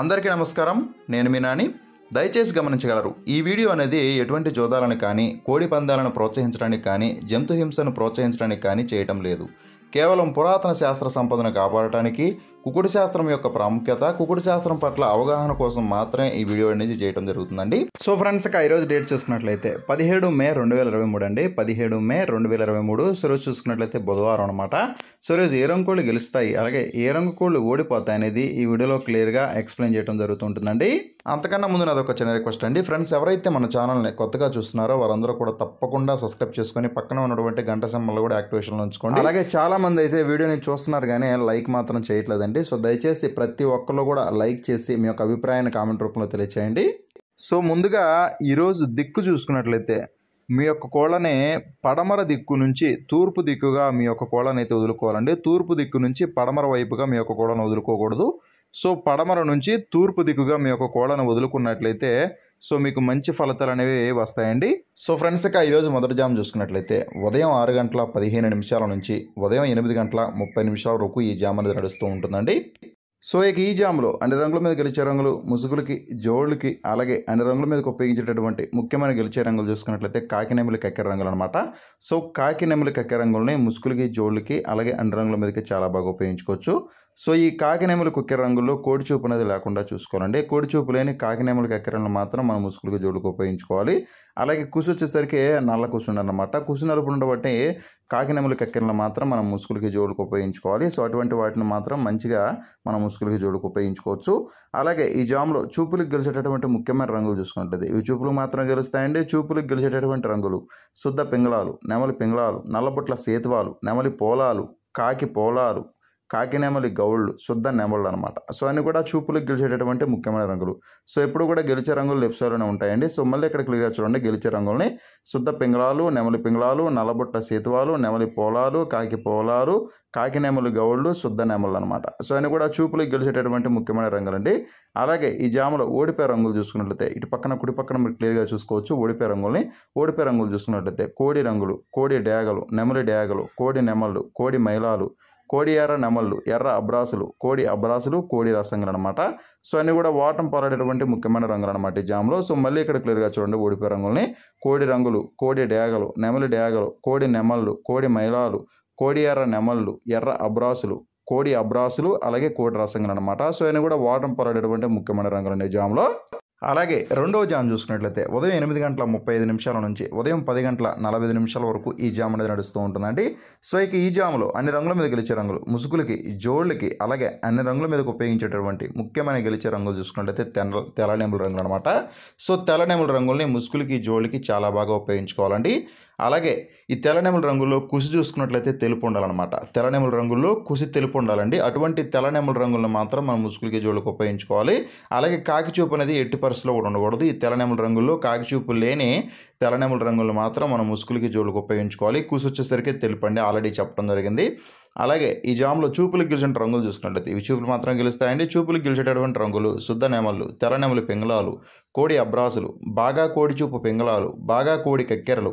అందరికీ నమస్కారం నేను మీ నాని దయచేసి గమనించగలరు ఈ వీడియో అనేది ఎటువంటి జోదాలను కానీ కోడి పందాలను ప్రోత్సహించడానికి కానీ జంతు హింసను ప్రోత్సహించడానికి కానీ చేయటం లేదు కేవలం పురాతన శాస్త్ర సంపదను కాపాడటానికి కుకుడు శాస్త్రం యొక్క ప్రాముఖ్యత కుకుడు శాస్త్రం పట్ల అవగాహన కోసం మాత్రమే ఈ వీడియో అనేది చేయడం జరుగుతుందండి సో ఫ్రెండ్స్ ఇక ఈరోజు డేట్ చూసుకున్నట్లయితే పదిహేడు మే రెండు వేల ఇరవై మూడు అండి పదిహేడు మే రెండు వేల ఇరవై మూడు సూర్యుడు చూసుకున్నట్లయితే బుధవారం అనమాట సూర్యుడు ఏ రంగు గెలుస్తాయి అలాగే ఏ రంగు కోళ్ళు ఓడిపోతాయి అనేది ఈ వీడియోలో క్లియర్గా ఎక్స్ప్లెయిన్ చేయడం జరుగుతుంటుందండి అంతకన్నా ముందు నాది ఒక చిన్న రిక్వెస్ట్ అండి ఫ్రెండ్స్ ఎవరైతే మన ఛానల్ని కొత్తగా చూస్తున్నారో వారందరూ కూడా తప్పకుండా సబ్స్క్రైబ్ చేసుకొని పక్కన ఉన్నటువంటి గంట సింబల్ కూడా యాక్టివేషన్లో ఉంచుకోండి అలాగే మంది అయితే వీడియోని చూస్తున్నారు కానీ లైక్ మాత్రం చేయట్లేదండి సో దయచేసి ప్రతి ఒక్కరు కూడా లైక్ చేసి మీ యొక్క అభిప్రాయాన్ని కామెంట్ రూపంలో తెలియచేయండి సో ముందుగా ఈరోజు దిక్కు చూసుకున్నట్లయితే మీ యొక్క కోళ్ళని పడమర దిక్కు నుంచి తూర్పు దిక్కుగా మీ యొక్క కోళ్ళని అయితే వదులుకోవాలండి తూర్పు దిక్కు నుంచి పడమర వైపుగా మీ యొక్క కోళ్ళను వదులుకోకూడదు సో పడమర నుంచి తూర్పు దిక్కుగా మీ యొక్క కోడను వదులుకున్నట్లయితే సో మీకు మంచి ఫలితాలు అనేవి వస్తాయండి సో ఫ్రెండ్స్ ఇక ఈరోజు మొదటి జామ్ చూసుకున్నట్లయితే ఉదయం ఆరు గంటల పదిహేను నిమిషాల నుంచి ఉదయం ఎనిమిది గంటల ముప్పై నిమిషాల వరకు ఈ జామ్ అనేది నడుస్తూ ఉంటుందండి సో ఇక ఈ జామ్లో అన్ని రంగుల మీద గెలిచే రంగులు ముసుగులకి జోళ్ళకి అలాగే అన్ని రంగుల మీదకి ఉపయోగించేటటువంటి ముఖ్యమైన గెలిచే రంగులు చూసుకున్నట్లయితే కాకినెమిలి కక్కెర రంగులు అనమాట సో కాకినెమిలి కక్కెర రంగులని ముసుగులకి జోళ్ళకి అలాగే అన్ని రంగుల మీదకి చాలా బాగా ఉపయోగించుకోవచ్చు సో ఈ కాకినేములు కుక్కెర రంగుల్లో కోడిచూపు అనేది లేకుండా చూసుకోవాలండి కోడిచూపు లేని కాకినేముల కక్కెరలను మాత్రం మనం ముసుగులుగా జోడుకు ఉపయోగించుకోవాలి అలాగే కుసు వచ్చేసరికి నల్ల కుసు అనమాట కుసు నలుపు ఉండబట్టి కాకినేముల కక్కెరలను మాత్రం మనం ముసుగులకి జోడుకు ఉపయోగించుకోవాలి సో అటువంటి వాటిని మాత్రం మంచిగా మనం ముసుగులకి జోడుకు ఉపయోగించుకోవచ్చు అలాగే ఈ జామ్లో చూపులకు గెలిచేటటువంటి ముఖ్యమైన రంగులు చూసుకుంటుంది ఇవి చూపులకు మాత్రం గెలుస్తాయండి చూపులకు గెలిచేటటువంటి రంగులు శుద్ధ పింగళాలు నెమలి పింగళాలు నల్లబొట్ల సేతువాలు నెమలి పోలాలు కాకి పోలాలు కాకినేమలి గౌళ్ళు శుద్ధ నెమళ్ళు అనమాట సో అన్నీ కూడా చూపులకు గెలిచేటటువంటి ముఖ్యమైన రంగులు సో ఎప్పుడు కూడా గెలిచే రంగులు లెఫ్ట్ సైడ్లోనే ఉంటాయండి సో మళ్ళీ ఇక్కడ క్లియర్గా చూడండి గెలిచే రంగుల్ని శుద్ధ పింగళాలు నెమలి పింగళాలు నలబుట్ట సేతువాలు నెమలి పోలాలు కాకి పోలాలు కాకినేమలు గౌళ్ళు శుద్ధ నెమలు అనమాట సో అన్నీ కూడా చూపులకు గెలిచేటటువంటి ముఖ్యమైన రంగులండి అలాగే ఈ జామలో ఓడిపే రంగులు చూసుకున్నట్లయితే ఇటు పక్కన కుడి పక్కన మీరు క్లియర్గా చూసుకోవచ్చు ఓడిపే రంగుల్ని ఓడిపే రంగులు చూసుకున్నట్లయితే కోడి రంగులు కోడి డ్యాగలు నెమలి డ్యాగలు కోడి నెమళ్ళు కోడి మైలాలు కోడియార నెమళ్ళు ఎర్ర అబ్రాసులు కోడి అబ్రాసులు కోడి రసంగులు అనమాట సో అన్నీ కూడా వాటం పారాడేటువంటి ముఖ్యమైన రంగులు అనమాట ఈ జామ్లో సో మళ్ళీ ఇక్కడ క్లియర్గా చూడండి ఓడిపోయి రంగుల్ని కోడి రంగులు కోడి డేగలు నెమలి డేగలు కోడి నెమళ్ళు కోడి మైలాలు కోడి ఎర్ర నెమళ్ళు ఎర్ర అబ్రాసులు కోడి అబ్రాసులు అలాగే కోడి రసంగులు అనమాట సో అన్ని కూడా వాటం పారాడేటువంటి ముఖ్యమైన రంగులు అనే జామ్లో అలాగే రెండవ జామ్ చూసుకున్నట్లయితే ఉదయం ఎనిమిది గంటల ముప్పై ఐదు నిమిషాల నుంచి ఉదయం పది గంటల నలభై ఐదు నిమిషాల వరకు ఈ జామ్ అనేది నడుస్తూ ఉంటుందండి సో ఇక ఈ జాములో అన్ని రంగుల మీద గెలిచే రంగులు ముసుగులకి జోళ్ళకి అలాగే అన్ని రంగుల మీదకి ఉపయోగించేటటువంటి ముఖ్యమైన గెలిచే రంగులు చూసుకున్నట్లయితే తెల్ల తెల్లనేముల రంగులు అనమాట సో తెల్లనేముల రంగుల్ని ముసుగులకి జోళ్ళకి చాలా బాగా ఉపయోగించుకోవాలండి అలాగే ఈ తెల్లనెముల రంగుల్లో కుసి చూసుకున్నట్లయితే తెలుపు ఉండాలన్నమాట తెల్లనెముల రంగుల్లో కుసి తెలుపు ఉండాలండి అటువంటి తెల్లనెముల రంగులను మాత్రం మనం ముసుగులకి జోళ్ళకి ఉపయోగించుకోవాలి అలాగే కాకిచూపు అనేది ఎట్టి పరిస్థితిలో కూడా ఉండకూడదు ఈ తెల్లనెముల రంగుల్లో కాకిచూపు లేని తెల్లనెముల రంగులు మాత్రం మనం ముసుగులకి జోళ్ళకి ఉపయోగించుకోవాలి కుసి వచ్చేసరికి తెలుపండి ఆల్రెడీ చెప్పడం జరిగింది అలాగే ఈ జామ్లో చూపులు గెలిచిన రంగులు చూసుకున్నట్లయితే ఇవి చూపులు మాత్రం గెలుస్తాయండి చూపులు గెలిచేటటువంటి రంగులు శుద్ధ నెమళ్ళు తెర నెమలు పింగళాలు కోడి అబ్రాసులు బాగా కోడి చూపు పింగళాలు బాగా కోడి కక్కెరలు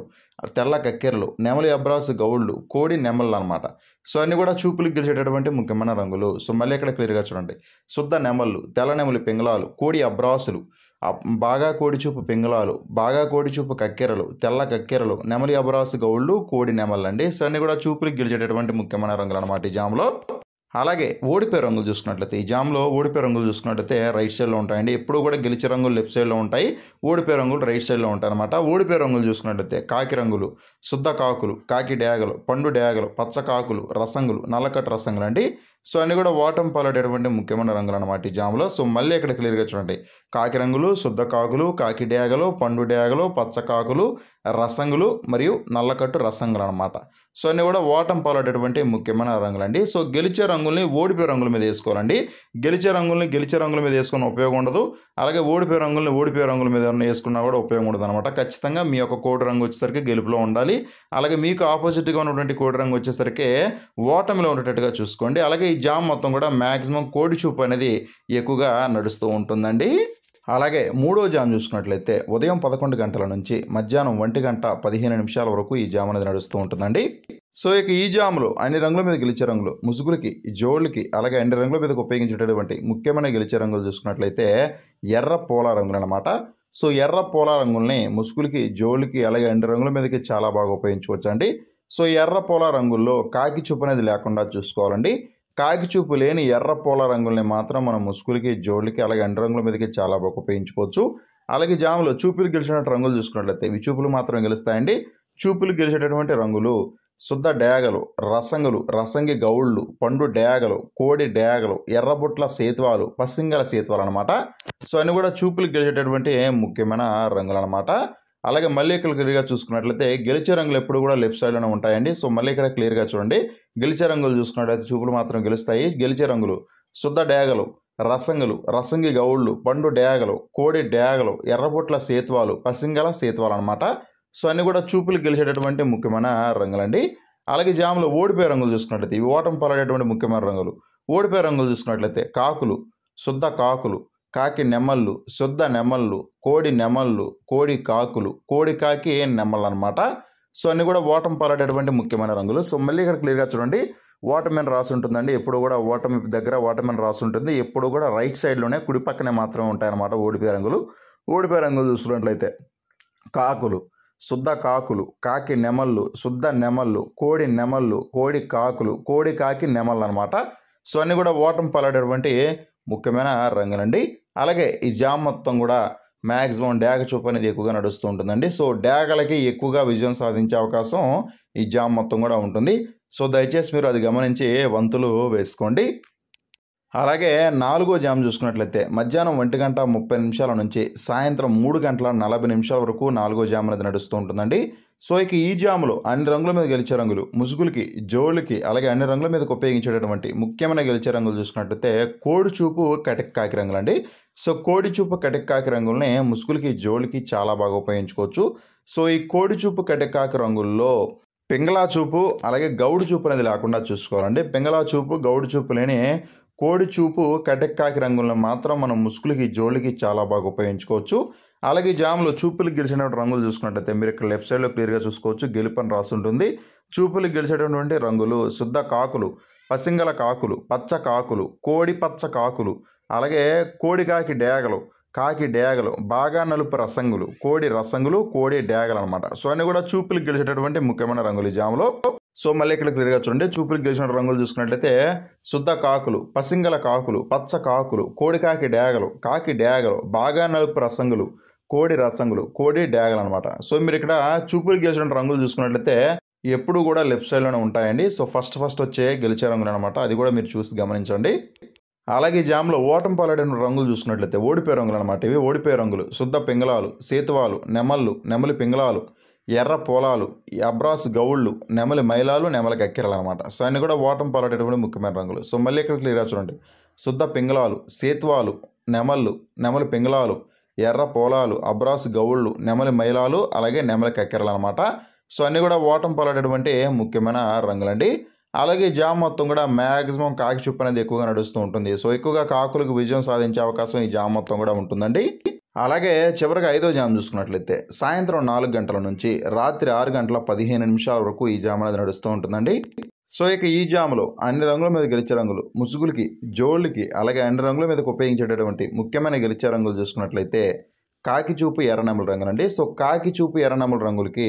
తెల్ల కక్కెరలు నెమలి అబ్రాస్ గౌళ్ళు కోడి నెమళ్ళు అనమాట సో అన్నీ కూడా చూపులు గెలిచేటటువంటి ముఖ్యమైన రంగులు సో మళ్ళీ ఇక్కడ క్లియర్గా చూడండి శుద్ధ నెమళ్ళు తెల్ల నెమలి పింగళాలు కోడి అబ్రాసులు బాగా కోడిచూపు పింగళాలు బాగా కోడిచూపు కక్కెరలు తెల్ల కక్కెరలు నెమలి అబ్రాసు గౌళ్ళు కోడి నెమళ్ళు అండి సో అన్నీ కూడా చూపులు గెలిచేటటువంటి ముఖ్యమైన రంగులు అనమాట ఈ జాములో అలాగే ఓడిపోయే రంగులు చూసుకున్నట్లయితే ఈ జామ్లో ఓడిపోయే రంగులు చూసుకున్నట్లయితే రైట్ సైడ్లో ఉంటాయండి ఎప్పుడు కూడా గెలిచే రంగులు లెఫ్ట్ సైడ్లో ఉంటాయి ఓడిపోయే రంగులు రైట్ సైడ్లో ఉంటాయి అనమాట ఓడిపోయే రంగులు చూసుకున్నట్లయితే కాకి రంగులు శుద్ధ కాకులు కాకి డ్యాగలు పండు డ్యాగలు పచ్చ కాకులు రసంగులు నల్లకట్ రసంగులు అండి సో అన్నీ కూడా వాటం పాలటటువంటి ముఖ్యమైన రంగులు అనమాట ఈ జామ్లో సో మళ్ళీ ఇక్కడ క్లియర్గా చూడండి కాకి రంగులు శుద్ధ కాకులు కాకి డ్యాగలు పండు డ్యాగలు పచ్చ కాకులు రసంగులు మరియు నల్లకట్టు రసంగులు అనమాట సో అన్నీ కూడా ఓటం పాలేటటువంటి ముఖ్యమైన రంగులండి సో గెలిచే రంగుల్ని ఓడిపోయే రంగుల మీద వేసుకోవాలండి గెలిచే రంగుల్ని గెలిచే రంగుల మీద వేసుకున్న ఉపయోగం ఉండదు అలాగే ఓడిపోయే రంగుల్ని ఓడిపోయే రంగుల మీద వేసుకున్నా కూడా ఉపయోగం ఉండదు అనమాట ఖచ్చితంగా మీ యొక్క కోడి రంగు వచ్చేసరికి గెలుపులో ఉండాలి అలాగే మీకు ఆపోజిట్గా ఉన్నటువంటి కోడి రంగు వచ్చేసరికి ఓటమిలో ఉండేటట్టుగా చూసుకోండి అలాగే ఈ జామ్ మొత్తం కూడా మ్యాక్సిమం కోడి చూపు అనేది ఎక్కువగా నడుస్తూ ఉంటుందండి అలాగే మూడో జామ్ చూసుకున్నట్లయితే ఉదయం పదకొండు గంటల నుంచి మధ్యాహ్నం ఒంటి గంట పదిహేను నిమిషాల వరకు ఈ జామ్ అనేది నడుస్తూ ఉంటుందండి సో ఇక ఈ జాములు అన్ని రంగుల మీద గెలిచే రంగులు ముసుగులకి జోళ్ళకి అలాగే అన్ని రంగుల మీద ఉపయోగించేటటువంటి ముఖ్యమైన గెలిచే రంగులు చూసుకున్నట్లయితే ఎర్ర పోలా రంగులు అనమాట సో ఎర్ర పోలా రంగుల్ని ముసుగులకి జోళ్ళకి అలాగే అన్ని రంగుల మీదకి చాలా బాగా ఉపయోగించవచ్చు అండి సో ఎర్ర పోలా రంగుల్లో కాకి చూపు అనేది లేకుండా చూసుకోవాలండి కాకిచూపు లేని ఎర్ర పూల రంగుల్ని మాత్రం మనం ముసుగులకి జోళ్ళకి అలాగే అండి రంగుల మీదకి చాలా బాగా ఉపయోగించుకోవచ్చు అలాగే జాములో చూపులు గెలిచినట్టు రంగులు చూసుకున్నట్లయితే ఇవి చూపులు మాత్రం గెలుస్తాయండి చూపులు గెలిచేటటువంటి రంగులు శుద్ధ డయాగలు రసంగులు రసంగి గౌళ్ళు పండు డయాగలు కోడి డయాగలు ఎర్రబుట్ల సేతువాలు పసింగల సేతువాలు అనమాట సో అన్నీ కూడా చూపులు గెలిచేటటువంటి ముఖ్యమైన రంగులు అనమాట అలాగే మళ్ళీ ఇక్కడ క్లియర్గా చూసుకున్నట్లయితే గెలిచే రంగులు ఎప్పుడు కూడా లెఫ్ట్ సైడ్లోనే ఉంటాయండి సో మళ్ళీ ఇక్కడ క్లియర్గా చూడండి గెలిచే రంగులు చూసుకున్నట్లయితే చూపులు మాత్రం గెలుస్తాయి గెలిచే రంగులు శుద్ధ డేగలు రసంగులు రసంగి గౌళ్ళు పండు డేగలు కోడి డేగలు ఎర్రపొట్ల సేతువాలు పసింగల సేతువాలు అనమాట సో అన్నీ కూడా చూపులు గెలిచేటటువంటి ముఖ్యమైన రంగులండి అలాగే జాములో ఓడిపోయే రంగులు చూసుకున్నట్లయితే ఇవి ఓటం పలాడేటువంటి ముఖ్యమైన రంగులు ఓడిపోయే రంగులు చూసుకున్నట్లయితే కాకులు శుద్ధ కాకులు కాకి నెమళ్ళు శుద్ధ నెమళ్ళు కోడి నెమళ్ళు కోడి కాకులు కోడి కాకి నెమళ్ళు అనమాట సో అన్నీ కూడా ఓటమి పాలేటటువంటి ముఖ్యమైన రంగులు సో మళ్ళీ ఇక్కడ క్లియర్గా చూడండి ఓటమిన్ రాసి ఉంటుందండి ఎప్పుడు కూడా ఓటమి దగ్గర ఓటమిన్ రాసి ఉంటుంది ఎప్పుడు కూడా రైట్ సైడ్లోనే కుడి పక్కనే మాత్రమే ఉంటాయన్నమాట ఓడిపోయే రంగులు ఓడిపోయే రంగులు చూసుకున్నట్లయితే కాకులు శుద్ధ కాకులు కాకి నెమళ్ళు శుద్ధ నెమళ్ళు కోడి నెమళ్ళు కోడి కాకులు కోడి కాకి నెమళ్ళు అనమాట సో అన్నీ కూడా ఓటం పలాడేటువంటి ముఖ్యమైన రంగులండి అలాగే ఈ జామ్ మొత్తం కూడా మ్యాక్సిమం డ్యాగ చూపు అనేది ఎక్కువగా నడుస్తూ ఉంటుందండి సో డ్యాగలకి ఎక్కువగా విజయం సాధించే అవకాశం ఈ జామ్ మొత్తం కూడా ఉంటుంది సో దయచేసి మీరు అది గమనించి వంతులు వేసుకోండి అలాగే నాలుగో జామ్ చూసుకున్నట్లయితే మధ్యాహ్నం ఒంటి గంట ముప్పై నిమిషాల నుంచి సాయంత్రం మూడు గంటల నలభై నిమిషాల వరకు నాలుగో జామ్ అనేది నడుస్తూ ఉంటుందండి సో ఇక ఈ జాములో అన్ని రంగుల మీద గెలిచే రంగులు ముసుగులకి జోళ్ళకి అలాగే అన్ని రంగుల మీదకి ఉపయోగించేటటువంటి ముఖ్యమైన గెలిచే రంగులు చూసుకున్నట్టయితే కోడి చూపు కటిక్ కాకి రంగులండి సో కోడి చూపు కటిక్ కాకి రంగుల్ని ముసుగులకి జోళ్ళకి చాలా బాగా ఉపయోగించుకోవచ్చు సో ఈ కోడి చూపు కటిక్ కాకి రంగుల్లో పింగళా చూపు అలాగే గౌడు చూపు అనేది లేకుండా చూసుకోవాలండి పింగళా చూపు గౌడు చూపు లేని కోడి చూపు కాకి రంగులను మాత్రం మనం ముసుగులకి జోళ్ళకి చాలా బాగా ఉపయోగించుకోవచ్చు అలాగే జామ్లో చూపులు గెలిచినటువంటి రంగులు చూసుకున్నట్టయితే మీరు ఇక్కడ లెఫ్ట్ సైడ్లో క్లియర్గా చూసుకోవచ్చు గెలుపని ఉంటుంది చూపులు గెలిచేటటువంటి రంగులు శుద్ధ కాకులు పసింగల కాకులు పచ్చ కాకులు కోడి పచ్చ కాకులు అలాగే కోడి కాకి డేగలు కాకి డేగలు బాగా నలుపు రసంగులు కోడి రసంగులు కోడి డేగలు అనమాట సో అన్ని కూడా చూపులు గెలిచేటటువంటి ముఖ్యమైన రంగులు ఈ జాములో సో మళ్ళీ ఇక్కడ క్లియర్గా చూడండి చూపులు గెలిచిన రంగులు చూసుకున్నట్లయితే శుద్ధ కాకులు పసింగల కాకులు పచ్చ కాకులు కోడి కాకి డేగలు కాకి డేగలు బాగా నలుపు రసంగులు కోడి రసంగులు కోడి డ్యాగలు అనమాట సో మీరు ఇక్కడ చూపులు గెలిచిన రంగులు చూసుకున్నట్లయితే ఎప్పుడు కూడా లెఫ్ట్ సైడ్లోనే ఉంటాయండి సో ఫస్ట్ ఫస్ట్ వచ్చే గెలిచే రంగులు అనమాట అది కూడా మీరు చూసి గమనించండి అలాగే జామ్లో ఓటం పాలడిన రంగులు చూసుకున్నట్లయితే ఓడిపోయే రంగులు అనమాట ఇవి ఓడిపోయే రంగులు శుద్ధ పింగళాలు సేతువాలు నెమళ్ళు నెమలి పింగళాలు ఎర్ర పొలాలు అబ్రాస్ గౌళ్ళు నెమలి మైలాలు నెమలి కక్కెరలు అనమాట సో అన్నీ కూడా ఓటం పాలడేటువంటి ముఖ్యమైన రంగులు సో మళ్ళీ ఇక్కడ క్లియర్గా చూడండి శుద్ధ పింగళాలు సేత్వాలు నెమళ్ళు నెమలి పింగళాలు ఎర్ర పోలాలు అబ్రాస్ గౌళ్ళు నెమలి మైలాలు అలాగే నెమలి కక్కెరలు అనమాట సో అన్నీ కూడా ఓటం పాలటటువంటి ముఖ్యమైన రంగులండి అలాగే జామ మొత్తం కూడా మ్యాక్సిమం కాకి చుప్పు అనేది ఎక్కువగా నడుస్తూ ఉంటుంది సో ఎక్కువగా కాకులకు విజయం సాధించే అవకాశం ఈ జామ మొత్తం కూడా ఉంటుందండి అలాగే చివరిగా ఐదో జామ్ చూసుకున్నట్లయితే సాయంత్రం నాలుగు గంటల నుంచి రాత్రి ఆరు గంటల పదిహేను నిమిషాల వరకు ఈ జామ్ అనేది నడుస్తూ ఉంటుందండి సో ఇక ఈ జాములో అన్ని రంగుల మీద గెలిచే రంగులు ముసుగులకి జోళ్ళకి అలాగే అన్ని రంగుల మీదకి ఉపయోగించేటటువంటి ముఖ్యమైన గెలిచే రంగులు చూసుకున్నట్లయితే కాకి చూపు ఎర్రనముల రంగులండి సో కాకి చూపు ఎర్రనముల రంగులకి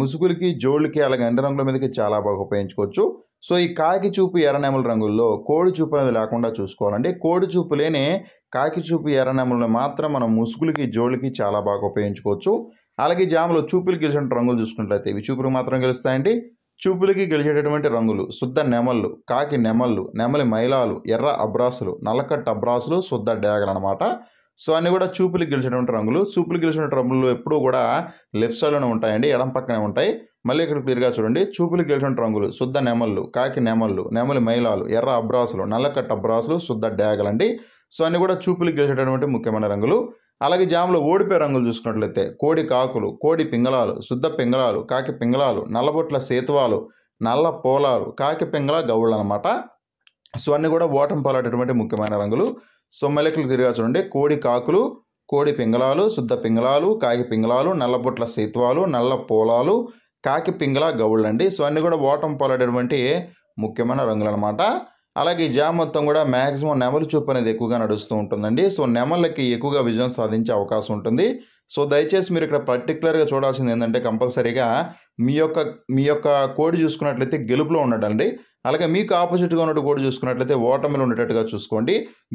ముసుగులకి జోళ్ళకి అలాగే అండ రంగుల మీదకి చాలా బాగా ఉపయోగించుకోవచ్చు సో ఈ కాకి చూపు ఎర్రనెముల రంగుల్లో కోడి చూపు అనేది లేకుండా చూసుకోవాలండి కోడి చూపు లేని కాకి చూపు ఎర్రనెములను మాత్రం మనం ముసుగులకి జోళ్ళకి చాలా బాగా ఉపయోగించుకోవచ్చు అలాగే జాములో చూపులు గెలిచిన రంగులు చూసుకున్నట్లయితే ఇవి చూపులకు మాత్రం గెలుస్తాయండి చూపులకి గెలిచేటటువంటి రంగులు శుద్ధ నెమళ్ళు కాకి నెమళ్ళు నెమలి మైలాలు ఎర్ర అబ్రాసులు నల్లకట్ట అబ్రాసులు శుద్ధ డ్యాగలు అనమాట సో అన్నీ కూడా చూపులు గెలిచినటువంటి రంగులు చూపులు గెలిచిన రంగులు ఎప్పుడూ కూడా లెఫ్ట్ సైడ్లోనే ఉంటాయండి ఎడం పక్కనే ఉంటాయి మళ్ళీ ఇక్కడ క్లియర్గా చూడండి చూపులు గెలిచిన రంగులు శుద్ధ నెమళ్ళు కాకి నెమళ్ళు నెమలి మైలాలు ఎర్ర అబ్రాసులు నల్లకట్ట అబ్రాసులు శుద్ధ డేగలండి సో అన్నీ కూడా చూపులు గెలిచేటటువంటి ముఖ్యమైన రంగులు అలాగే జామలో ఓడిపోయే రంగులు చూసుకున్నట్లయితే కోడి కాకులు కోడి పింగళాలు శుద్ధ పింగళాలు కాకి పింగళాలు నల్లబొట్ల సేతువాలు నల్ల పోలాలు కాకి పింగళ గవుళ్ళు అనమాట సో అన్నీ కూడా ఓటం పాలటటువంటి ముఖ్యమైన రంగులు సో మెలకులు తిరిగా చూడండి కోడి కాకులు కోడి పింగళాలు శుద్ధ పింగళాలు కాకి పింగళాలు నల్లబొట్ల సేతువాలు నల్ల పోలాలు కాకి పింగళ గవుళ్ళు అండి సో అన్నీ కూడా ఓటం పాలటటువంటి ముఖ్యమైన రంగులు అనమాట అలాగే ఈ జామ్ మొత్తం కూడా మ్యాక్సిమం నెమలు చూపు అనేది ఎక్కువగా నడుస్తూ ఉంటుందండి సో నెమళ్ళకి ఎక్కువగా విజయం సాధించే అవకాశం ఉంటుంది సో దయచేసి మీరు ఇక్కడ పర్టికులర్గా చూడాల్సింది ఏంటంటే కంపల్సరీగా మీ యొక్క మీ యొక్క కోడి చూసుకున్నట్లయితే గెలుపులో ఉండడండి అలాగే మీకు ఆపోజిట్గా ఉన్నట్టు కోడి చూసుకున్నట్లయితే ఓటమిలో ఉండేటట్టుగా చూసుకోండి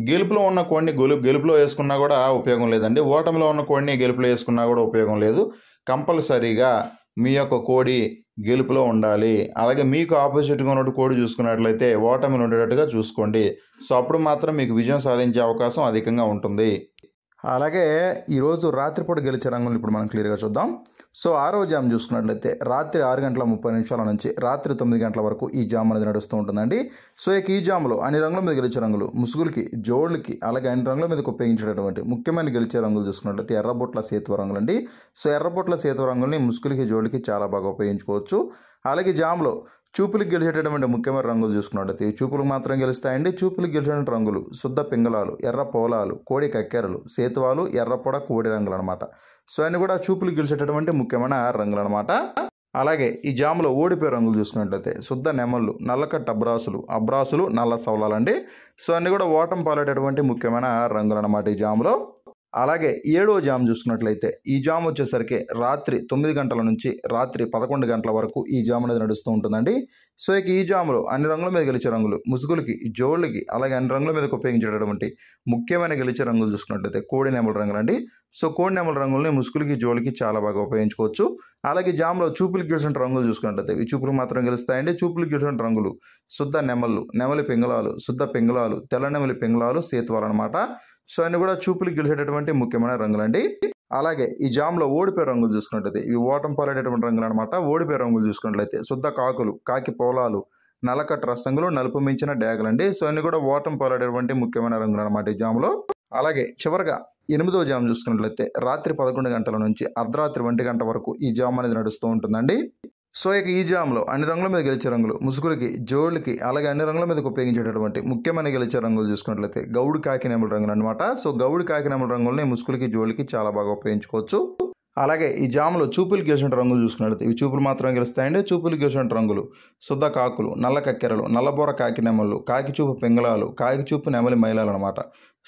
గెలుపులో ఉన్న కోడిని గెలు గెలుపులో వేసుకున్నా కూడా ఉపయోగం లేదండి ఓటమిలో ఉన్న కోడిని గెలుపులో వేసుకున్నా కూడా ఉపయోగం లేదు కంపల్సరీగా మీ యొక్క కోడి గెలుపులో ఉండాలి అలాగే మీకు ఆపోజిట్గా ఉన్నట్టు కోడి చూసుకున్నట్లయితే ఓటమిని ఉండేటట్టుగా చూసుకోండి సో అప్పుడు మాత్రం మీకు విజయం సాధించే అవకాశం అధికంగా ఉంటుంది అలాగే ఈరోజు రాత్రిపూట గెలిచే రంగులు ఇప్పుడు మనం క్లియర్గా చూద్దాం సో ఆరో జామ్ చూసుకున్నట్లయితే రాత్రి ఆరు గంటల ముప్పై నిమిషాల నుంచి రాత్రి తొమ్మిది గంటల వరకు ఈ జామ్ అనేది నడుస్తూ ఉంటుందండి సో ఇక ఈ జామ్లో అన్ని రంగుల మీద గెలిచే రంగులు ముసుగులకి జోళ్ళకి అలాగే అన్ని రంగుల మీద ఉపయోగించేటటువంటి ముఖ్యమైన గెలిచే రంగులు చూసుకున్నట్లయితే ఎర్రబొట్ల సేతువ రంగులు అండి సో ఎర్రబొట్ల సేతువ రంగుల్ని ముసుగులకి జోళ్ళకి చాలా బాగా ఉపయోగించుకోవచ్చు అలాగే జామ్లో చూపులకు గెలిచేటటువంటి ముఖ్యమైన రంగులు చూసుకున్నట్లయితే చూపులకు మాత్రం గెలుస్తాయండి చూపులకు గెలిచిన రంగులు శుద్ధ పింగళాలు ఎర్ర పోలాలు కోడి కక్కెరలు సేతువాలు ఎర్రపొడ కోడి రంగులు అనమాట సో అన్ని కూడా చూపులు గెలిచేటటువంటి ముఖ్యమైన రంగులు అనమాట అలాగే ఈ జాములో ఓడిపోయే రంగులు చూసుకున్నట్లయితే శుద్ధ నెమళ్ళు నల్లకట్ట అబ్రాసులు అబ్రాసులు నల్ల సవలాలండి సో అన్నీ కూడా ఓటం పాలేటటువంటి ముఖ్యమైన రంగులు అనమాట ఈ జాములో అలాగే ఏడో జామ్ చూసుకున్నట్లయితే ఈ జామ్ వచ్చేసరికి రాత్రి తొమ్మిది గంటల నుంచి రాత్రి పదకొండు గంటల వరకు ఈ జామ్ అనేది నడుస్తూ ఉంటుందండి సో ఇక ఈ జాములో అన్ని రంగుల మీద గెలిచే రంగులు ముసుగులకి జోళ్ళకి అలాగే అన్ని రంగుల మీద ఉపయోగించేటటువంటి ముఖ్యమైన గెలిచే రంగులు చూసుకున్నట్లయితే కోడి నెమల రంగులు అండి సో కోడి నెమల రంగుల్ని ముసుగులకి జోళ్ళకి చాలా బాగా ఉపయోగించుకోవచ్చు అలాగే జాములో చూపులు గెలిచిన రంగులు చూసుకున్నట్లయితే ఈ చూపులు మాత్రం గెలుస్తాయండి చూపులు గెలిచిన రంగులు శుద్ధ నెమళ్ళు నెమలి పెంగులాలు శుద్ధ పెంగులాలు తెల్ల నెమలి పెంగులాలు సేతువాలు అనమాట సో అన్ని కూడా చూపులు గెలిచేటటువంటి ముఖ్యమైన రంగులండి అలాగే ఈ జామ్లో ఓడిపోయే రంగులు చూసుకున్నట్లయితే ఇవి ఓటం పాలేటటువంటి రంగులు అనమాట ఓడిపోయే రంగులు చూసుకున్నట్లయితే శుద్ధ కాకులు కాకి పొలాలు నలకట్ రసంగులు నలుపు మించిన అండి సో అన్ని కూడా ఓటం పాలేటటువంటి ముఖ్యమైన రంగులు అనమాట ఈ జామ్లో అలాగే చివరిగా ఎనిమిదవ జామ్ చూసుకున్నట్లయితే రాత్రి పదకొండు గంటల నుంచి అర్ధరాత్రి ఒంటి గంట వరకు ఈ జామ్ అనేది నడుస్తూ ఉంటుందండి సో ఇక ఈ జామ్లో అన్ని రంగుల మీద గెలిచే రంగులు ముసుగులకి జోళ్ళకి అలాగే అన్ని రంగుల మీదకి ఉపయోగించేటటువంటి ముఖ్యమైన గెలిచే రంగులు చూసుకున్నట్లయితే గౌడు కాకినేమల రంగులు అనమాట సో గౌడు కాకినేమల రంగులని ముసుగులకి జోళ్ళకి చాలా బాగా ఉపయోగించుకోవచ్చు అలాగే ఈ జాములో చూపులు గెలిచినట్టు రంగులు చూసుకున్నట్టు ఇవి చూపులు మాత్రమే గెలుస్తాయండి చూపులు గెలిచినట్టు రంగులు శుద్ధ కాకులు నల్ల కక్కెరలు నల్లబోర కాకి నెమలు కాకి చూపు పింగళాలు కాకి చూపు నెమలి మైలాలు అనమాట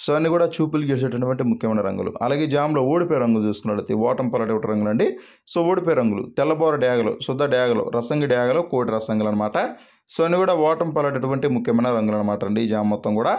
సో అన్నీ కూడా చూపులు గీసేటటువంటి ముఖ్యమైన రంగులు అలాగే జాములో ఓడిపోయే రంగులు చూసుకున్నట్లయితే ఓటం పలటి రంగులు అండి సో ఓడిపోయే రంగులు తెల్లబోర డ్యాగలు శుద్ధ డ్యాగలు రసంగి డ్యాగలు కోటి రసంగులు అనమాట సో అన్నీ కూడా ఓటం పలటటువంటి ముఖ్యమైన రంగులు అనమాట అండి ఈ జామ్ మొత్తం కూడా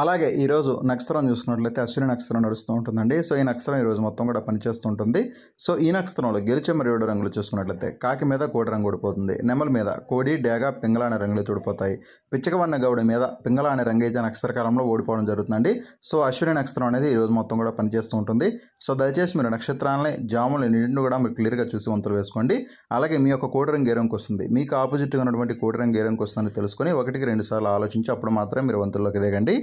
అలాగే ఈరోజు నక్షత్రం చూసుకున్నట్లయితే అశ్విని నక్షత్రం నడుస్తూ ఉంటుందండి సో ఈ నక్షత్రం ఈరోజు మొత్తం కూడా పనిచేస్తూ ఉంటుంది సో ఈ నక్షత్రంలో గెలిచే మరియు రంగులు చూసుకున్నట్లయితే కాకి మీద కోడి రంగు ఊడిపోతుంది నెమల మీద కోడి డేగా పింగళాని రంగులు రంగులు పిచ్చక వన్న గౌడ మీద పింగళ అనే రంగైతే నక్షత్రకాలంలో ఓడిపోవడం జరుగుతుందండి సో అశ్విని నక్షత్రం అనేది ఈరోజు మొత్తం కూడా పనిచేస్తూ ఉంటుంది సో దయచేసి మీరు నక్షత్రాలని జాములు నిండు కూడా మీరు క్లియర్గా చూసి వంతులు వేసుకోండి అలాగే మీ యొక్క కోటి రంగు ఏ వస్తుంది మీకు ఆపోజిట్గా ఉన్నటువంటి కోటి రంగు ఏ వస్తుందని తెలుసుకొని ఒకటికి రెండు సార్లు ఆలోచించి అప్పుడు మాత్రమే మీరు వంతుల్లోకి దిగండి